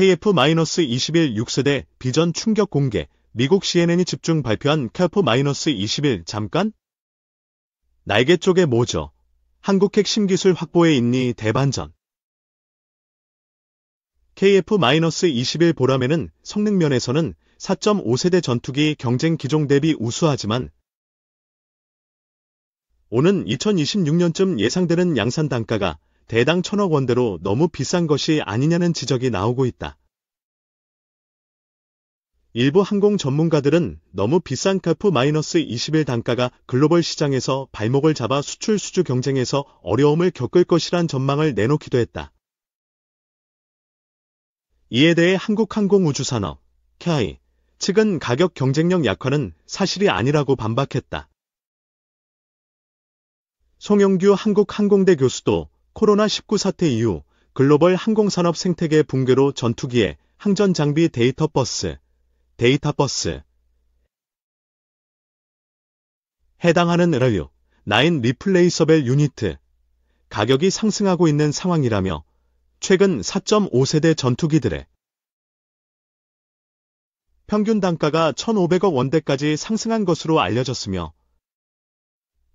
KF-21 6세대 비전 충격 공개 미국 CNN이 집중 발표한 KF-21 잠깐? 날개 쪽에 뭐죠? 한국 핵심 기술 확보에 있니 대반전. KF-21 보람에는 성능 면에서는 4.5세대 전투기 경쟁 기종 대비 우수하지만 오는 2026년쯤 예상되는 양산 단가가 대당 천억 원대로 너무 비싼 것이 아니냐는 지적이 나오고 있다. 일부 항공 전문가들은 너무 비싼 카프-21 마이너스 단가가 글로벌 시장에서 발목을 잡아 수출 수주 경쟁에서 어려움을 겪을 것이란 전망을 내놓기도 했다. 이에 대해 한국항공우주산업, KI, 측은 가격 경쟁력 약화는 사실이 아니라고 반박했다. 송영규 한국항공대 교수도 코로나19 사태 이후 글로벌 항공산업 생태계 붕괴로 전투기에 항전 장비 데이터 버스, 데이터 버스, 해당하는 의류, 나인 리플레이서벨 유니트, 가격이 상승하고 있는 상황이라며 최근 4.5세대 전투기들의 평균 단가가 1,500억 원대까지 상승한 것으로 알려졌으며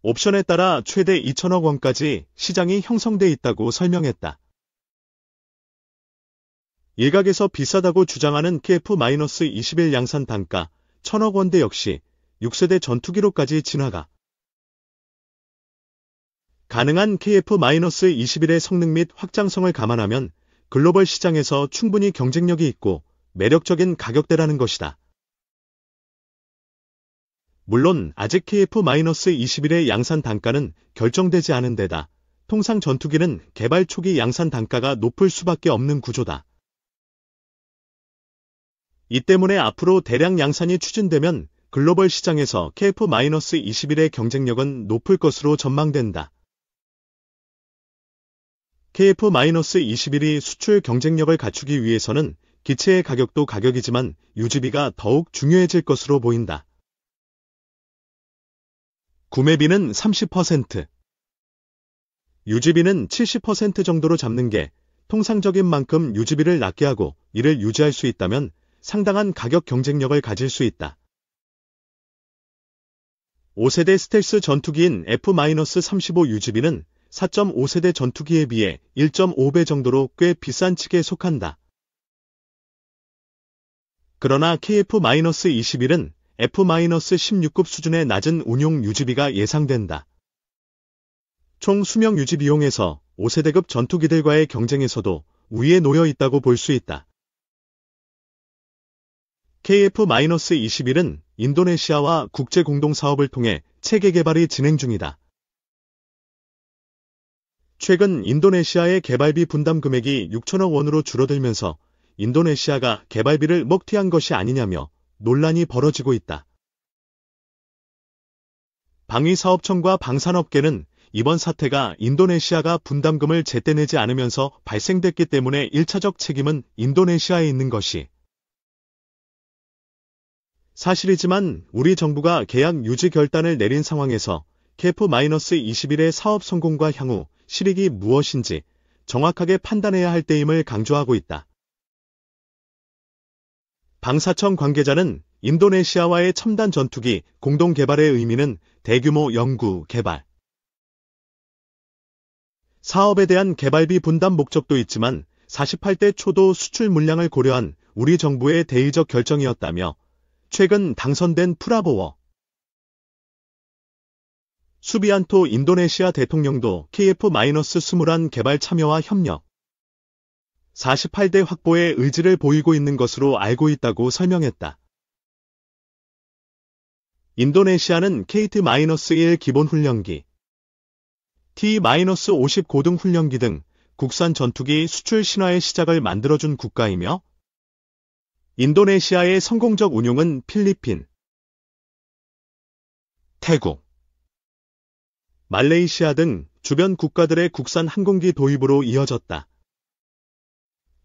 옵션에 따라 최대 2천억 원까지 시장이 형성돼 있다고 설명했다. 일각에서 비싸다고 주장하는 KF-21 양산 단가 1천억 원대 역시 6세대 전투기로까지 진화가 가능한 KF-21의 성능 및 확장성을 감안하면 글로벌 시장에서 충분히 경쟁력이 있고 매력적인 가격대라는 것이다. 물론 아직 KF-21의 양산 단가는 결정되지 않은 데다 통상 전투기는 개발 초기 양산 단가가 높을 수밖에 없는 구조다. 이 때문에 앞으로 대량 양산이 추진되면 글로벌 시장에서 KF-21의 경쟁력은 높을 것으로 전망된다. KF-21이 수출 경쟁력을 갖추기 위해서는 기체의 가격도 가격이지만 유지비가 더욱 중요해질 것으로 보인다. 구매비는 30%, 유지비는 70% 정도로 잡는 게 통상적인 만큼 유지비를 낮게 하고 이를 유지할 수 있다면 상당한 가격 경쟁력을 가질 수 있다. 5세대 스텔스 전투기인 F-35 유지비는 4.5세대 전투기에 비해 1.5배 정도로 꽤 비싼 측에 속한다. 그러나 KF-21은 F-16급 수준의 낮은 운용 유지비가 예상된다. 총 수명 유지 비용에서 5세대급 전투기들과의 경쟁에서도 우위에 놓여 있다고 볼 수 있다. KF-21은 인도네시아와 국제 공동 사업을 통해 체계 개발이 진행 중이다. 최근 인도네시아의 개발비 분담 금액이 6천억 원으로 줄어들면서 인도네시아가 개발비를 먹튀한 것이 아니냐며 논란이 벌어지고 있다. 방위사업청과 방산업계는 이번 사태가 인도네시아가 분담금을 제때 내지 않으면서 발생됐기 때문에 1차적 책임은 인도네시아에 있는 것이 사실이지만 우리 정부가 계약 유지 결단을 내린 상황에서 KF-21의 사업 성공과 향후 실익이 무엇인지 정확하게 판단해야 할 때임을 강조하고 있다. 방사청 관계자는 인도네시아와의 첨단 전투기 공동 개발의 의미는 대규모 연구 개발, 사업에 대한 개발비 분담 목적도 있지만 48대 초도 수출 물량을 고려한 우리 정부의 대의적 결정이었다며 최근 당선된 프라보워 수비안토 인도네시아 대통령도 KF-21 개발 참여와 협력 48대 확보에 의지를 보이고 있는 것으로 알고 있다고 설명했다. 인도네시아는 KT-1 기본훈련기, T-50 고등훈련기 등 국산 전투기 수출 신화의 시작을 만들어준 국가이며 인도네시아의 성공적 운용은 필리핀, 태국, 말레이시아 등 주변 국가들의 국산 항공기 도입으로 이어졌다.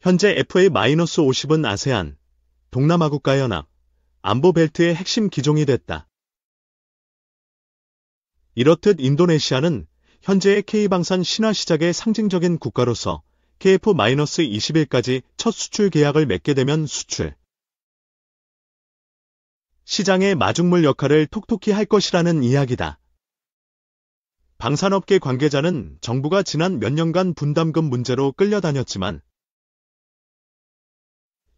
현재 FA-50은 아세안, 동남아 국가연합, 안보벨트의 핵심 기종이 됐다. 이렇듯 인도네시아는 현재의 K방산 신화 시작의 상징적인 국가로서 KF-21까지 첫 수출 계약을 맺게 되면 수출. 시장의 마중물 역할을 톡톡히 할 것이라는 이야기다. 방산업계 관계자는 정부가 지난 몇 년간 분담금 문제로 끌려다녔지만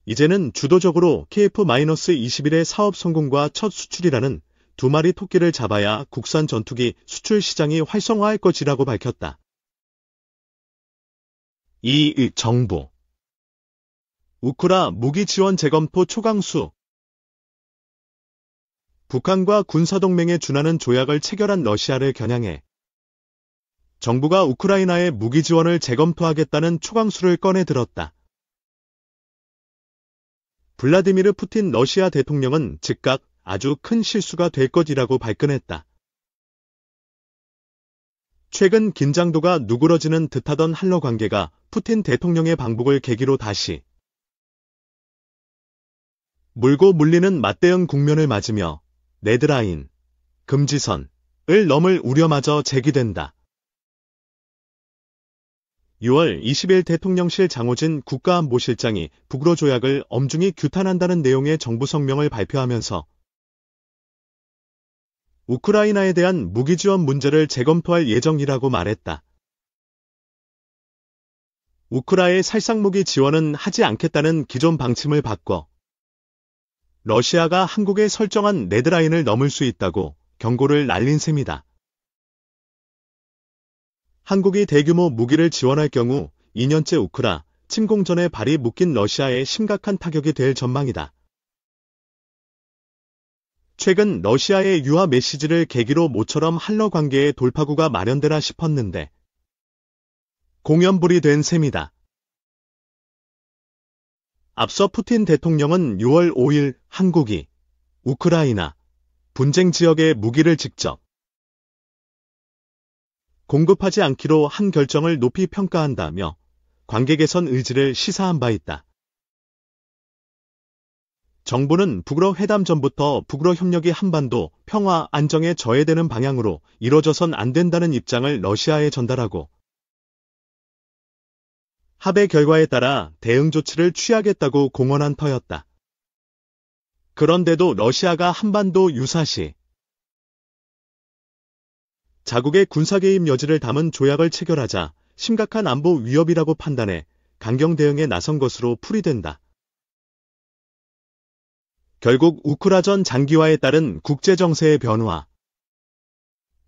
이제는 주도적으로 KF-21의 사업 성공과 첫 수출이라는 두 마리 토끼를 잡아야 국산 전투기 수출 시장이 활성화할 것이라고 밝혔다. 이 정부 우크라 무기 지원 재검토 초강수 북한과 군사동맹에 준하는 조약을 체결한 러시아를 겨냥해 정부가 우크라이나의 무기 지원을 재검토하겠다는 초강수를 꺼내 들었다. 블라디미르 푸틴 러시아 대통령은 즉각 아주 큰 실수가 될 것이라고 발끈했다. 최근 긴장도가 누그러지는 듯하던 한러 관계가 푸틴 대통령의 방북을 계기로 다시 물고 물리는 맞대응 국면을 맞으며 레드라인 금지선을 넘을 우려마저 제기된다. 6월 20일 대통령실 장호진 국가안보실장이 북으로 조약을 엄중히 규탄한다는 내용의 정부 성명을 발표하면서 우크라이나에 대한 무기 지원 문제를 재검토할 예정이라고 말했다. 우크라의 살상무기 지원은 하지 않겠다는 기존 방침을 바꿔 러시아가 한국에 설정한 레드라인을 넘을 수 있다고 경고를 날린 셈이다. 한국이 대규모 무기를 지원할 경우 2년째 우크라 침공 전에 발이 묶인 러시아에 심각한 타격이 될 전망이다. 최근 러시아의 유화 메시지를 계기로 모처럼 한러 관계의 돌파구가 마련되라 싶었는데 공연불이 된 셈이다. 앞서 푸틴 대통령은 6월 5일 한국이 우크라이나 분쟁 지역에 무기를 직접 공급하지 않기로 한 결정을 높이 평가한다며 관객개선 의지를 시사한 바 있다. 정부는 북으로 회담 전부터 북으로 협력이 한반도 평화 안정에 저해되는 방향으로 이뤄져선 안 된다는 입장을 러시아에 전달하고 합의 결과에 따라 대응 조치를 취하겠다고 공언한 터였다. 그런데도 러시아가 한반도 유사시 자국의 군사개입 여지를 담은 조약을 체결하자 심각한 안보 위협이라고 판단해 강경 대응에 나선 것으로 풀이된다. 결국 우크라전 장기화에 따른 국제정세의 변화.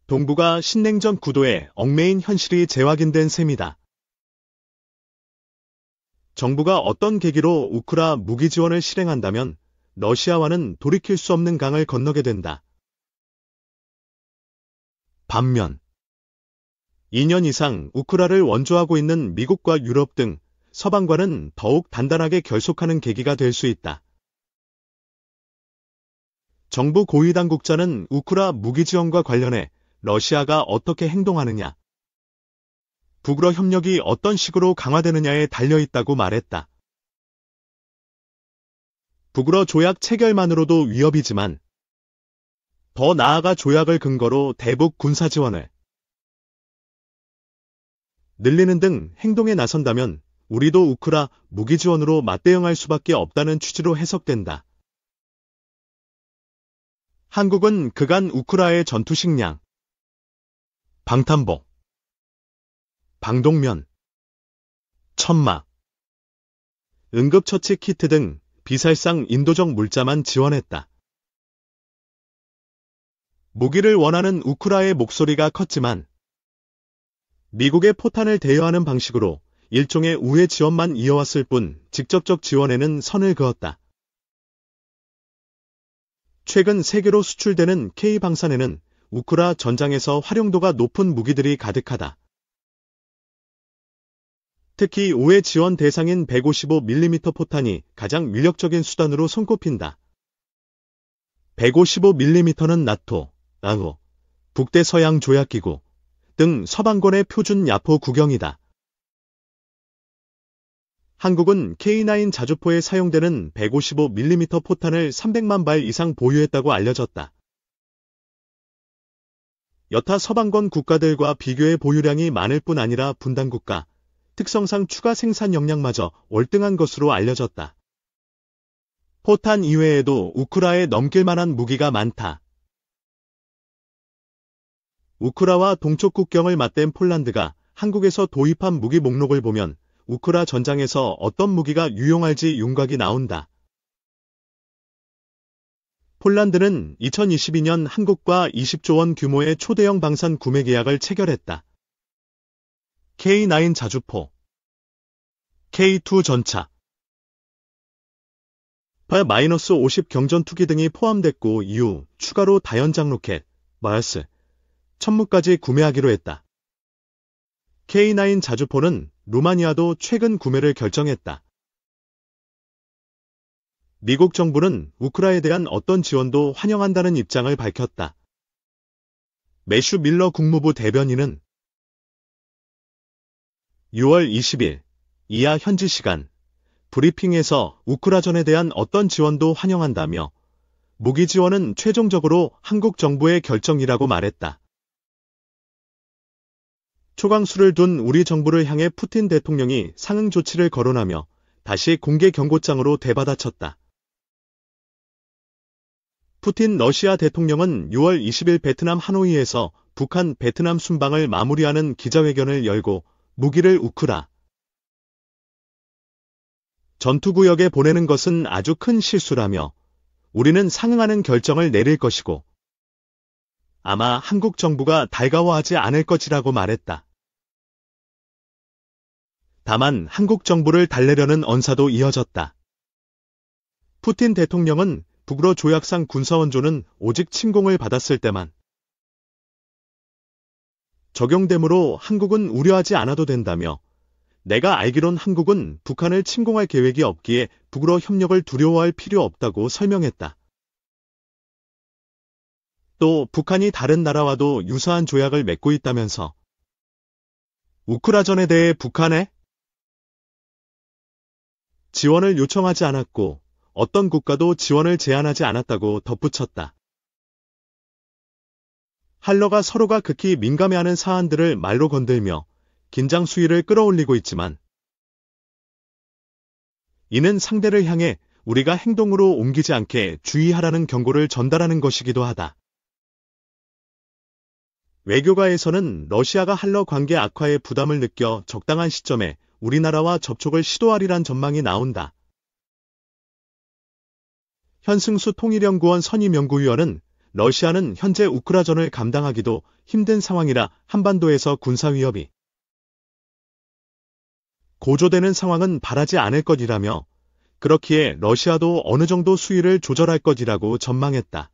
동부가 신냉전 구도에 얽매인 현실이 재확인된 셈이다. 정부가 어떤 계기로 우크라 무기 지원을 실행한다면 러시아와는 돌이킬 수 없는 강을 건너게 된다. 반면 2년 이상 우크라를 원조하고 있는 미국과 유럽 등 서방과는 더욱 단단하게 결속하는 계기가 될 수 있다. 정부 고위 당국자는 우크라 무기 지원과 관련해 러시아가 어떻게 행동하느냐, 북으로 협력이 어떤 식으로 강화되느냐에 달려 있다고 말했다. 북으로 조약 체결만으로도 위협이지만 더 나아가 조약을 근거로 대북 군사 지원을 늘리는 등 행동에 나선다면 우리도 우크라 무기 지원으로 맞대응할 수밖에 없다는 취지로 해석된다. 한국은 그간 우크라의 전투 식량, 방탄복, 방독면, 천막, 응급처치 키트 등 비살상 인도적 물자만 지원했다. 무기를 원하는 우크라의 목소리가 컸지만 미국의 포탄을 대여하는 방식으로 일종의 우회 지원만 이어왔을 뿐 직접적 지원에는 선을 그었다. 최근 세계로 수출되는 K방산에는 우크라 전장에서 활용도가 높은 무기들이 가득하다. 특히 우회 지원 대상인 155mm 포탄이 가장 밀력적인 수단으로 손꼽힌다. 155mm는 나토, 라우 북대서양 조약기구 등 서방권의 표준 야포 구경이다. 한국은 K9 자주포에 사용되는 155mm 포탄을 300만 발 이상 보유했다고 알려졌다. 여타 서방권 국가들과 비교해 보유량이 많을 뿐 아니라 분단국가, 특성상 추가 생산 역량마저 월등한 것으로 알려졌다. 포탄 이외에도 우크라에 넘길 만한 무기가 많다. 우크라와 동쪽 국경을 맞댄 폴란드가 한국에서 도입한 무기 목록을 보면 우크라 전장에서 어떤 무기가 유용할지 윤곽이 나온다. 폴란드는 2022년 한국과 20조 원 규모의 초대형 방산 구매 계약을 체결했다. K9 자주포, K2 전차, 발-50 경전투기 등이 포함됐고 이후 추가로 다연장 로켓, 마스, 천무까지 구매하기로 했다. K9 자주포는 루마니아도 최근 구매를 결정했다. 미국 정부는 우크라에 대한 어떤 지원도 환영한다는 입장을 밝혔다. 매슈 밀러 국무부 대변인은 6월 20일 이하 현지 시간 브리핑에서 우크라전에 대한 어떤 지원도 환영한다며 무기 지원은 최종적으로 한국 정부의 결정이라고 말했다. 초강수를 둔 우리 정부를 향해 푸틴 대통령이 상응 조치를 거론하며 다시 공개 경고장으로 대받아쳤다. 푸틴 러시아 대통령은 6월 20일 베트남 하노이에서 북한 베트남 순방을 마무리하는 기자회견을 열고 무기를 우크라 전투구역에 보내는 것은 아주 큰 실수라며 우리는 상응하는 결정을 내릴 것이고 아마 한국 정부가 달가워하지 않을 것이라고 말했다. 다만 한국 정부를 달래려는 언사도 이어졌다. 푸틴 대통령은 북으로 조약상 군사원조는 오직 침공을 받았을 때만 적용되므로 한국은 우려하지 않아도 된다며 내가 알기론 한국은 북한을 침공할 계획이 없기에 북으로 협력을 두려워할 필요 없다고 설명했다. 또 북한이 다른 나라와도 유사한 조약을 맺고 있다면서 우크라전에 대해 북한의 지원을 요청하지 않았고 어떤 국가도 지원을 제한하지 않았다고 덧붙였다. 할러가 서로가 극히 민감해하는 사안들을 말로 건들며 긴장 수위를 끌어올리고 있지만 이는 상대를 향해 우리가 행동으로 옮기지 않게 주의하라는 경고를 전달하는 것이기도 하다. 외교가에서는 러시아가 할러 관계 악화의 부담을 느껴 적당한 시점에 우리나라와 접촉을 시도하리란 전망이 나온다. 현승수 통일연구원 선임연구위원은 러시아는 현재 우크라전을 감당하기도 힘든 상황이라 한반도에서 군사 위협이 고조되는 상황은 바라지 않을 것이라며 그렇기에 러시아도 어느 정도 수위를 조절할 것이라고 전망했다.